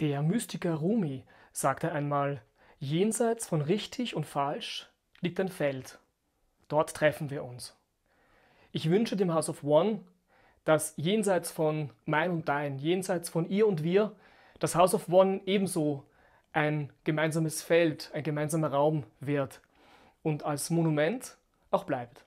Der Mystiker Rumi sagte einmal, jenseits von richtig und falsch liegt ein Feld. Dort treffen wir uns. Ich wünsche dem House of One, dass jenseits von mein und dein, jenseits von ihr und wir, das House of One ebenso ein gemeinsames Feld, ein gemeinsamer Raum wird und als Monument auch bleibt.